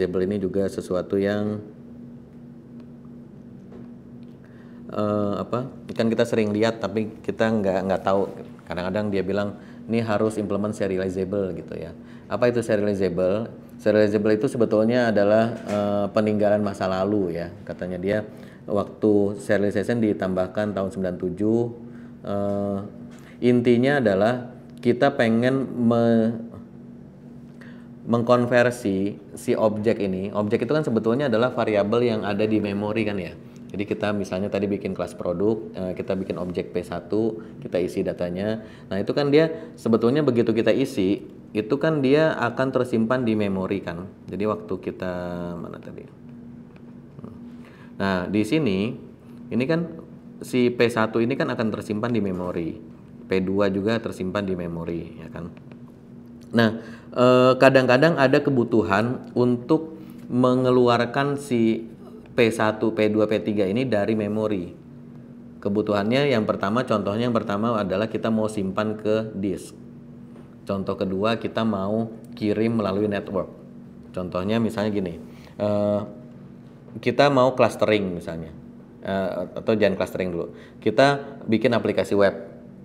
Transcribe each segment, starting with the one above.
disable ini juga sesuatu yang uh, apa kan kita sering lihat tapi kita nggak nggak tahu kadang-kadang dia bilang ini harus implement serializable gitu ya apa itu serializable serializable itu sebetulnya adalah uh, peninggalan masa lalu ya katanya dia waktu serialization ditambahkan tahun 97 uh, eh, intinya adalah kita pengen me mengkonversi si objek ini. Objek itu kan sebetulnya adalah variabel yang ada di memori kan ya. Jadi kita misalnya tadi bikin kelas produk, eh, kita bikin objek P1, kita isi datanya. Nah, itu kan dia sebetulnya begitu kita isi, itu kan dia akan tersimpan di memori kan. Jadi waktu kita mana tadi? Nah, di sini ini kan si P1 ini kan akan tersimpan di memori. P2 juga tersimpan di memori, ya kan? Nah, eh, kadang-kadang ada kebutuhan untuk mengeluarkan si P1, P2, P3 ini dari memori. Kebutuhannya yang pertama, contohnya yang pertama adalah kita mau simpan ke disk. Contoh kedua, kita mau kirim melalui network. Contohnya misalnya gini, eh, kita mau clustering misalnya, eh, atau jangan clustering dulu. Kita bikin aplikasi web,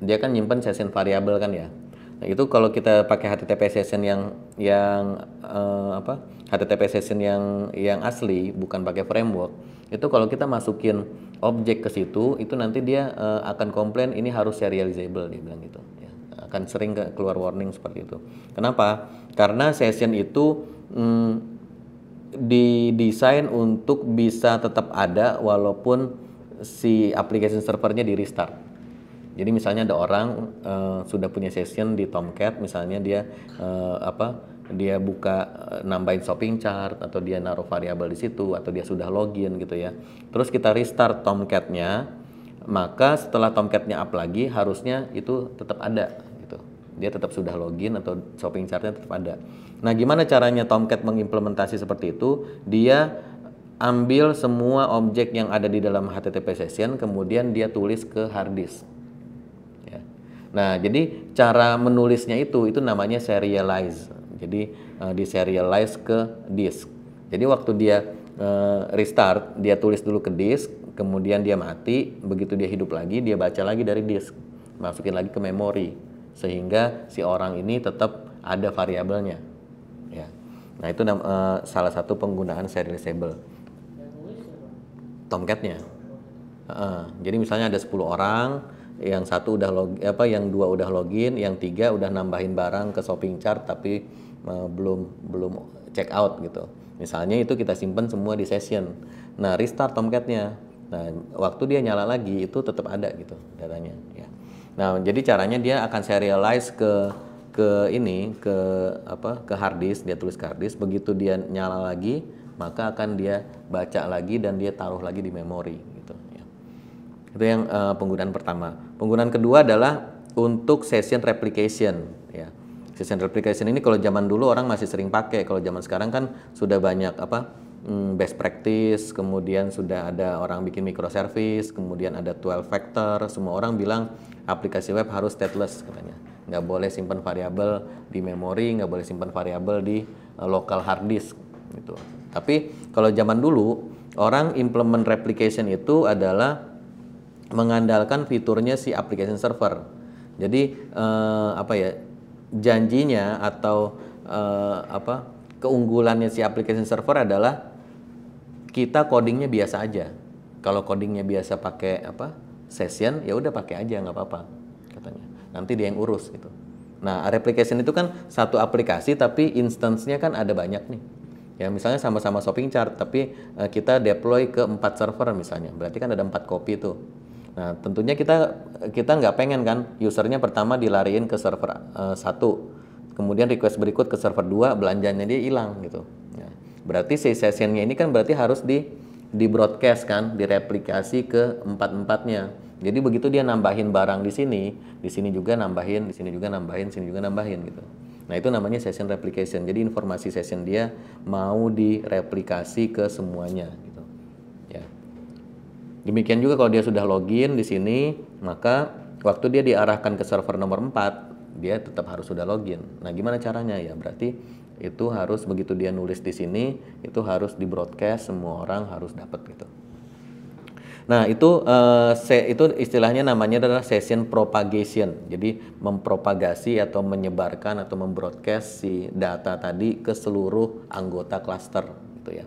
dia kan nyimpan session variable kan ya Nah, itu kalau kita pakai HTTP session yang yang uh, apa? HTTP session yang yang asli bukan pakai framework. Itu kalau kita masukin objek ke situ, itu nanti dia uh, akan komplain ini harus serializable dia bilang gitu ya. Akan sering keluar warning seperti itu. Kenapa? Karena session itu mm, didesain untuk bisa tetap ada walaupun si application servernya di restart jadi misalnya ada orang uh, sudah punya session di Tomcat, misalnya dia uh, apa dia buka eh, nambahin shopping chart atau dia naruh variabel di situ atau dia sudah login gitu ya. Terus kita restart Tomcatnya, maka setelah Tomcatnya up lagi harusnya itu tetap ada gitu. Dia tetap sudah login atau shopping chart tetap ada. Nah, gimana caranya Tomcat mengimplementasi seperti itu? Dia ambil semua objek yang ada di dalam HTTP session kemudian dia tulis ke hard disk Nah, jadi cara menulisnya itu itu namanya serialize. Jadi uh, serialize ke disk. Jadi waktu dia uh, restart, dia tulis dulu ke disk, kemudian dia mati, begitu dia hidup lagi, dia baca lagi dari disk, masukin lagi ke memori sehingga si orang ini tetap ada variabelnya. Ya. Nah, itu uh, salah satu penggunaan serializable. Tomcatnya. Uh, jadi misalnya ada 10 orang, yang satu udah log apa yang dua udah login yang tiga udah nambahin barang ke shopping cart tapi uh, belum belum check out gitu misalnya itu kita simpan semua di session nah restart tomcatnya nah waktu dia nyala lagi itu tetap ada gitu datanya ya nah jadi caranya dia akan serialize ke ke ini ke apa ke hard disk dia tulis ke hard disk begitu dia nyala lagi maka akan dia baca lagi dan dia taruh lagi di memori itu yang uh, penggunaan pertama. Penggunaan kedua adalah untuk session replication ya. Session replication ini kalau zaman dulu orang masih sering pakai, kalau zaman sekarang kan sudah banyak apa? Hmm, best practice, kemudian sudah ada orang bikin microservice, kemudian ada 12 factor, semua orang bilang aplikasi web harus stateless katanya. Nggak boleh simpan variabel di memori, nggak boleh simpan variabel di uh, eh, local hard disk gitu. Tapi kalau zaman dulu orang implement replication itu adalah mengandalkan fiturnya si application server. Jadi eh, apa ya janjinya atau eh, apa keunggulannya si application server adalah kita codingnya biasa aja. Kalau codingnya biasa pakai apa session ya udah pakai aja nggak apa-apa katanya. Nanti dia yang urus gitu. Nah, replication itu kan satu aplikasi tapi instance-nya kan ada banyak nih. Ya, misalnya sama-sama shopping chart tapi eh, kita deploy ke empat server misalnya. Berarti kan ada empat kopi tuh. Nah, tentunya kita kita nggak pengen kan usernya pertama dilariin ke server uh, satu, kemudian request berikut ke server dua belanjanya dia hilang gitu. Ya. Berarti si sessionnya ini kan berarti harus di di broadcast kan, direplikasi ke empat-empatnya. Jadi begitu dia nambahin barang di sini, di sini juga nambahin, di sini juga nambahin, di sini juga nambahin gitu. Nah itu namanya session replication. Jadi informasi session dia mau direplikasi ke semuanya. Gitu. Demikian juga kalau dia sudah login di sini, maka waktu dia diarahkan ke server nomor 4, dia tetap harus sudah login. Nah, gimana caranya ya? Berarti itu harus begitu dia nulis di sini, itu harus di broadcast semua orang harus dapat gitu. Nah, itu uh, itu istilahnya namanya adalah session propagation. Jadi mempropagasi atau menyebarkan atau membroadcast si data tadi ke seluruh anggota cluster gitu ya.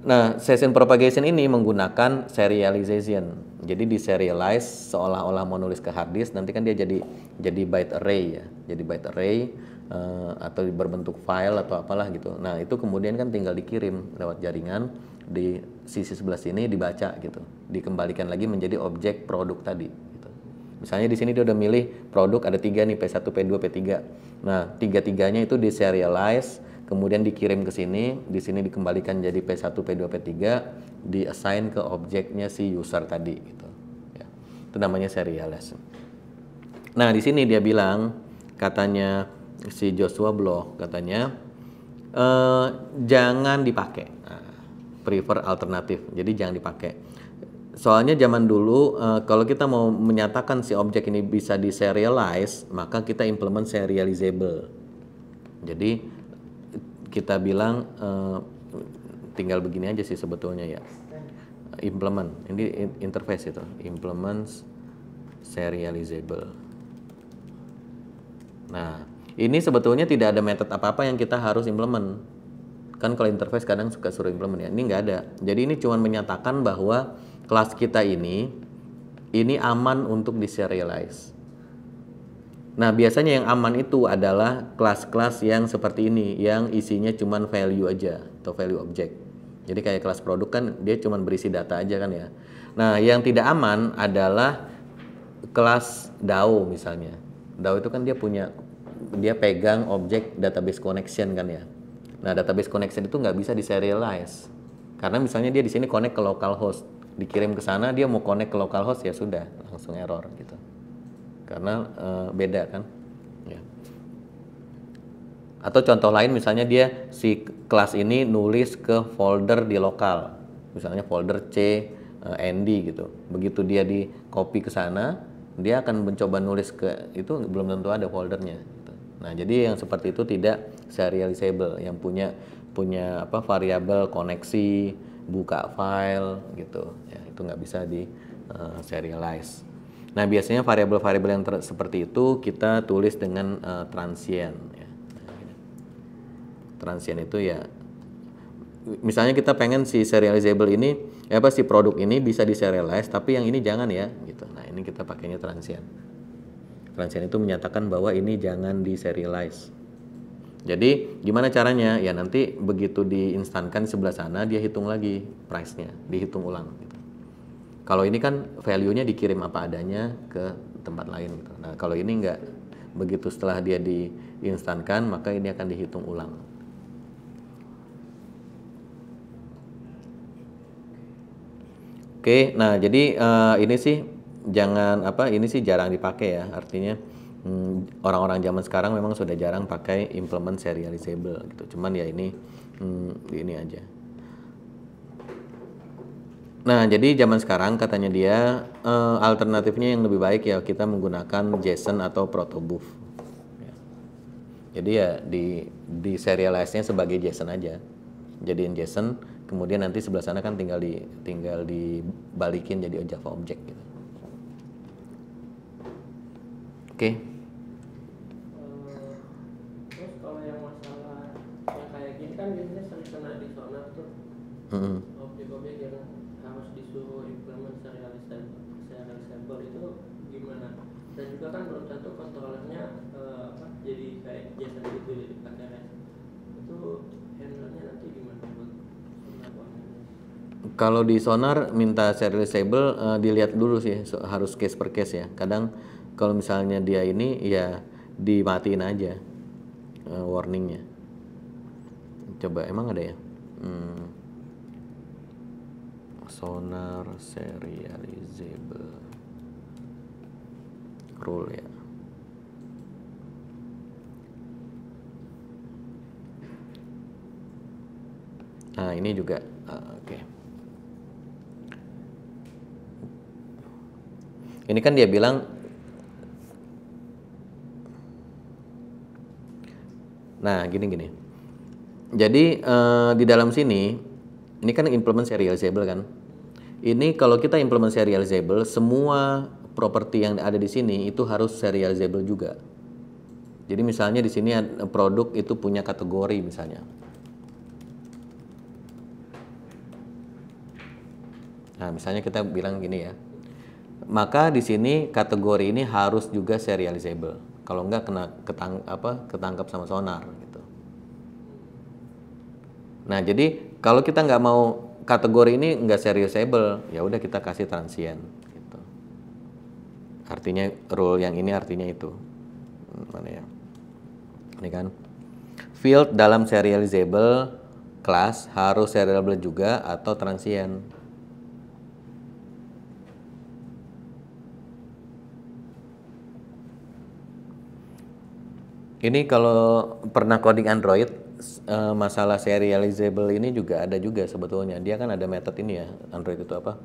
Nah, session propagation ini menggunakan serialization. Jadi diserialize seolah-olah menulis ke hard disk, nanti kan dia jadi jadi byte array ya. Jadi byte array uh, atau berbentuk file atau apalah gitu. Nah, itu kemudian kan tinggal dikirim lewat jaringan di sisi sebelah sini dibaca gitu. Dikembalikan lagi menjadi objek produk tadi gitu. Misalnya di sini dia udah milih produk ada tiga nih P1, P2, P3. Nah, tiga-tiganya itu diserialize kemudian dikirim ke sini, di sini dikembalikan jadi P1, P2, P3, diassign ke objeknya si user tadi gitu. Ya. Itu namanya serial Nah, di sini dia bilang katanya si Joshua Bloch katanya e, jangan dipakai. Nah, prefer alternatif. Jadi jangan dipakai. Soalnya zaman dulu e, kalau kita mau menyatakan si objek ini bisa diserialize, maka kita implement serializable. Jadi kita bilang uh, tinggal begini aja sih sebetulnya ya implement ini interface itu implements serializable nah ini sebetulnya tidak ada method apa-apa yang kita harus implement kan kalau interface kadang suka suruh implement ya ini nggak ada jadi ini cuma menyatakan bahwa kelas kita ini ini aman untuk diserialize Nah, biasanya yang aman itu adalah kelas-kelas yang seperti ini, yang isinya cuma value aja atau value object. Jadi kayak kelas produk kan dia cuma berisi data aja kan ya. Nah, yang tidak aman adalah kelas DAO misalnya. DAO itu kan dia punya dia pegang objek database connection kan ya. Nah, database connection itu nggak bisa diserialize. Karena misalnya dia di sini connect ke localhost, dikirim ke sana dia mau connect ke localhost ya sudah langsung error gitu karena e, beda kan ya. atau contoh lain misalnya dia si kelas ini nulis ke folder di lokal misalnya folder C e, eh, Andy gitu begitu dia di copy ke sana dia akan mencoba nulis ke itu belum tentu ada foldernya gitu. nah jadi yang seperti itu tidak serializable yang punya punya apa variabel koneksi buka file gitu ya itu nggak bisa di uh, serialize Nah, biasanya variabel-variabel yang seperti itu kita tulis dengan uh, transient. Ya. Transient itu ya, misalnya kita pengen si serializable ini, ya apa si produk ini bisa diserialize, tapi yang ini jangan ya, gitu. Nah, ini kita pakainya transient. Transient itu menyatakan bahwa ini jangan diserialize. Jadi gimana caranya? Ya nanti begitu diinstankan sebelah sana dia hitung lagi price-nya, dihitung ulang. Gitu. Kalau ini kan value-nya dikirim apa adanya ke tempat lain gitu. Nah, kalau ini enggak begitu setelah dia diinstankan maka ini akan dihitung ulang. Oke, nah jadi uh, ini sih jangan apa ini sih jarang dipakai ya. Artinya hmm, orang-orang hmm, zaman sekarang memang sudah jarang pakai implement serializable gitu. Cuman ya ini hmm, ini aja. Nah, jadi zaman sekarang katanya dia uh, alternatifnya yang lebih baik ya kita menggunakan JSON atau protobuf. Ya. Jadi ya di di serialize-nya sebagai JSON aja. Jadiin JSON, kemudian nanti sebelah sana kan tinggal di tinggal dibalikin jadi Java object gitu. Oke. Okay. Mm -hmm. dan juga kan belum tentu kontrolernya uh, apa jadi kayak jasa gitu jadi pacaran itu handlernya nanti gimana buat kalau di sonar minta serializable uh, eh, dilihat dulu sih so, harus case per case ya kadang kalau misalnya dia ini ya dimatiin aja uh, warningnya coba emang ada ya hmm. sonar serializable rule ya nah ini juga uh, oke okay. ini kan dia bilang nah gini gini jadi uh, di dalam sini ini kan implement serializable kan ini kalau kita implement serializable semua properti yang ada di sini itu harus serializable juga. Jadi misalnya di sini produk itu punya kategori misalnya. Nah, misalnya kita bilang gini ya. Maka di sini kategori ini harus juga serializable. Kalau enggak kena ketang, apa ketangkap sama sonar gitu. Nah, jadi kalau kita nggak mau kategori ini nggak serializable, ya udah kita kasih transient artinya rule yang ini artinya itu mana ya ini kan field dalam serializable class harus serializable juga atau transient ini kalau pernah coding Android e, masalah serializable ini juga ada juga sebetulnya dia kan ada method ini ya Android itu apa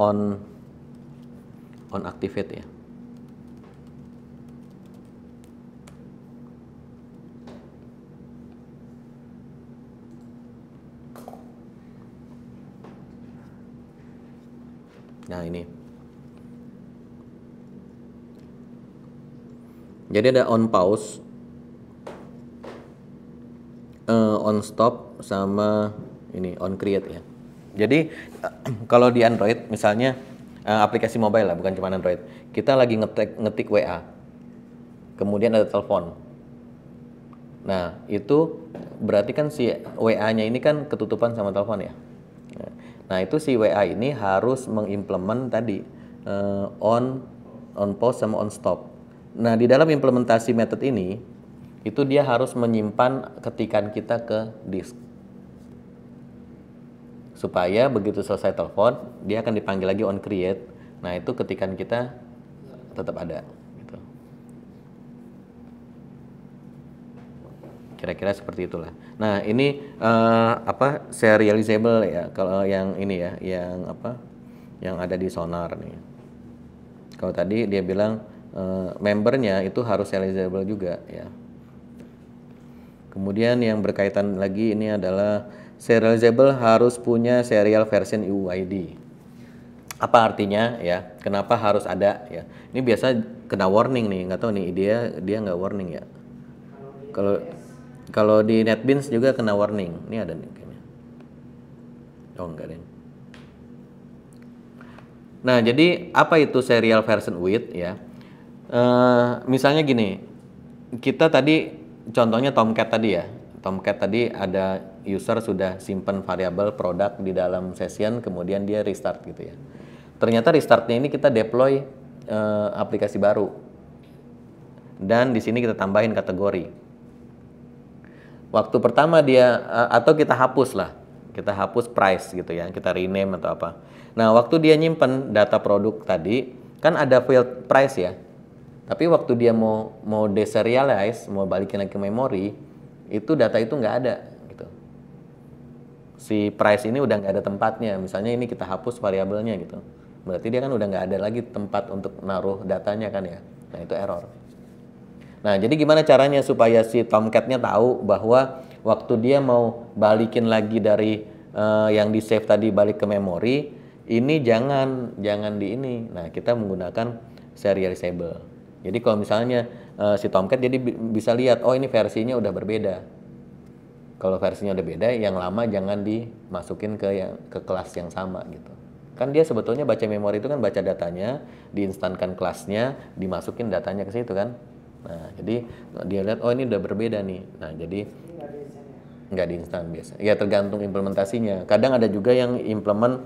on on activate ya Nah ini. Jadi ada on pause, uh, on stop sama ini on create ya. Jadi kalau di Android misalnya uh, aplikasi mobile lah bukan cuma Android, kita lagi ngetik ngetik WA, kemudian ada telepon. Nah itu berarti kan si WA-nya ini kan ketutupan sama telepon ya. Nah itu si WA ini harus mengimplement tadi uh, on on pause sama on stop. Nah di dalam implementasi method ini itu dia harus menyimpan ketikan kita ke disk supaya begitu selesai telepon dia akan dipanggil lagi on create. Nah itu ketikan kita tetap ada. Gitu. Kira-kira seperti itulah. Nah, ini uh, apa serializable ya kalau yang ini ya, yang apa? Yang ada di sonar nih. Kalau tadi dia bilang uh, membernya itu harus serializable juga ya. Kemudian yang berkaitan lagi ini adalah serializable harus punya serial version UID. Apa artinya ya? Kenapa harus ada ya? Ini biasa kena warning nih, nggak tahu nih dia dia nggak warning ya. Kalau kalau di NetBeans juga kena warning. Ini ada nih kayaknya. Oh enggak deh. Nah jadi apa itu serial version with ya? E, misalnya gini, kita tadi contohnya Tomcat tadi ya. Tomcat tadi ada user sudah simpan variabel produk di dalam session, kemudian dia restart gitu ya. Ternyata restartnya ini kita deploy e, aplikasi baru dan di sini kita tambahin kategori waktu pertama dia eh, atau kita hapus lah kita hapus price gitu ya kita rename atau apa nah waktu dia nyimpen data produk tadi kan ada field price ya tapi waktu dia mau mau deserialize mau balikin lagi ke memori itu data itu nggak ada gitu si price ini udah nggak ada tempatnya misalnya ini kita hapus variabelnya gitu berarti dia kan udah nggak ada lagi tempat untuk naruh datanya kan ya nah itu error Nah, jadi gimana caranya supaya si Tomcatnya tahu bahwa waktu dia mau balikin lagi dari uh, yang di save tadi balik ke memori, ini jangan jangan di ini. Nah, kita menggunakan serializable. Jadi kalau misalnya uh, si Tomcat jadi bisa lihat oh ini versinya udah berbeda. Kalau versinya udah beda, yang lama jangan dimasukin ke yang ke kelas yang sama gitu. Kan dia sebetulnya baca memori itu kan baca datanya, diinstankan kelasnya, dimasukin datanya ke situ kan. Nah, jadi dia lihat oh ini udah berbeda nih. Nah, jadi ya? nggak di instan biasa. Ya tergantung implementasinya. Kadang ada juga yang implement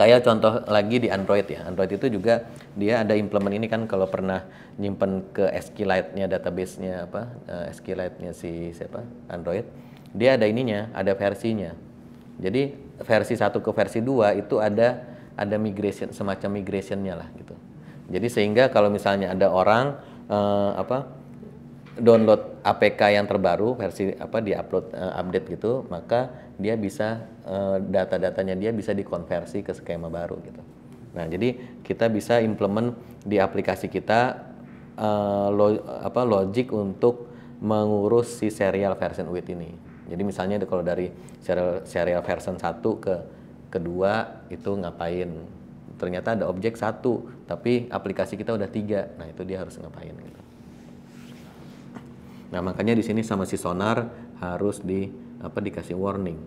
kayak contoh lagi di Android ya. Android itu juga dia ada implement ini kan kalau pernah nyimpen ke SQLite-nya database-nya apa uh, eh, SQLite-nya si siapa Android, dia ada ininya, ada versinya. Jadi versi 1 ke versi 2 itu ada ada migration semacam migration-nya lah gitu. Jadi sehingga kalau misalnya ada orang uh, apa download APK yang terbaru versi apa di uh, eh, update gitu maka dia bisa uh, data-datanya dia bisa dikonversi ke skema baru gitu nah jadi kita bisa implement di aplikasi kita uh, lo, apa logic untuk mengurus si serial version with ini jadi misalnya kalau dari serial, serial version 1 ke kedua itu ngapain ternyata ada objek satu tapi aplikasi kita udah tiga nah itu dia harus ngapain gitu nah makanya di sini sama si sonar harus di apa dikasih warning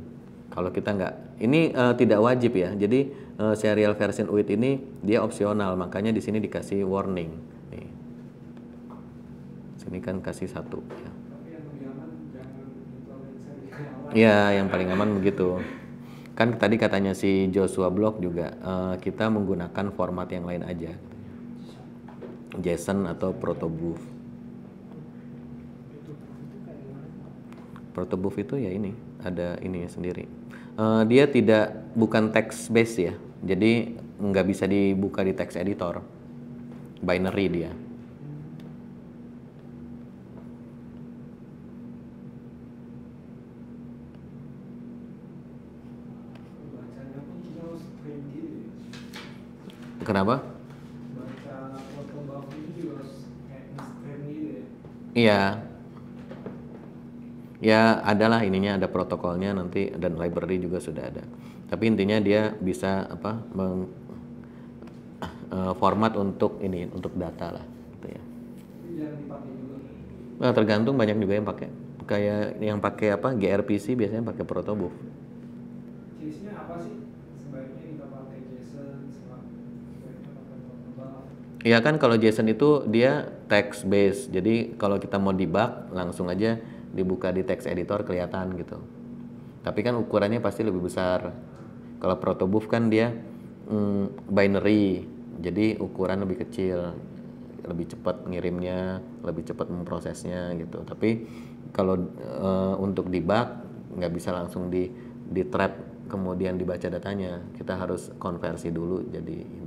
kalau kita nggak ini uh, tidak wajib ya jadi uh, serial version UID ini dia opsional makanya di sini dikasih warning nih sini kan kasih satu ya. Ya, yang paling aman begitu kan tadi katanya si Joshua Block juga uh, kita menggunakan format yang lain aja JSON atau protobuf protobuf itu ya ini ada ini sendiri uh, dia tidak bukan text base ya jadi nggak bisa dibuka di text editor binary dia Kenapa? Gitu ya. Iya. Ya, adalah ininya ada protokolnya nanti dan library juga sudah ada. Tapi intinya dia bisa apa? Meng, uh, format untuk ini untuk data lah gitu ya. Nah, tergantung banyak juga yang pakai. Kayak yang pakai apa? gRPC biasanya pakai protobuf. Iya kan kalau JSON itu dia text based. Jadi kalau kita mau debug langsung aja dibuka di text editor kelihatan gitu. Tapi kan ukurannya pasti lebih besar. Kalau protobuf kan dia mm, binary. Jadi ukuran lebih kecil, lebih cepat ngirimnya, lebih cepat memprosesnya gitu. Tapi kalau e, untuk debug nggak bisa langsung di di trap kemudian dibaca datanya. Kita harus konversi dulu jadi